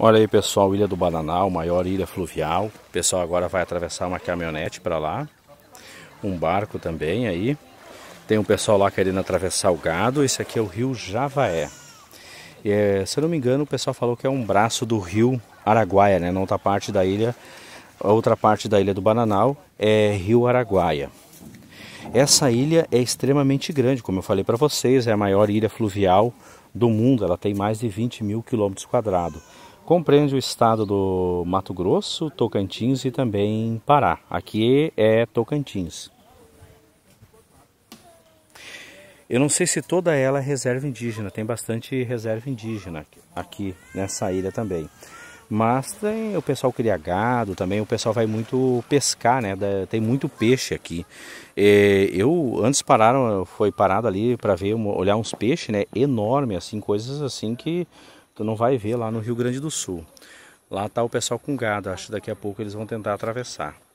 Olha aí pessoal, Ilha do Bananal, maior ilha fluvial. O pessoal agora vai atravessar uma caminhonete para lá, um barco também aí. Tem um pessoal lá querendo atravessar o gado, esse aqui é o rio Javaé. Eh, se eu não me engano, o pessoal falou que é um braço do rio Araguaia, né? Na outra tá parte da ilha, a outra parte da ilha do Bananal é rio Araguaia. Essa ilha é extremamente grande, como eu falei para vocês, é a maior ilha fluvial do mundo, ela tem mais de 20 mil quilômetros quadrados. Compreende o estado do Mato Grosso, Tocantins e também Pará. Aqui é Tocantins. Eu não sei se toda ela é reserva indígena, tem bastante reserva indígena aqui nessa né, ilha também. Mas tem, o pessoal cria gado também, o pessoal vai muito pescar, né? tem muito peixe aqui. É, eu antes pararam, foi parado ali para ver, olhar uns peixes, né? Enorme, assim, coisas assim que Tu não vai ver lá no Rio Grande do Sul. Lá tá o pessoal com gado, acho que daqui a pouco eles vão tentar atravessar.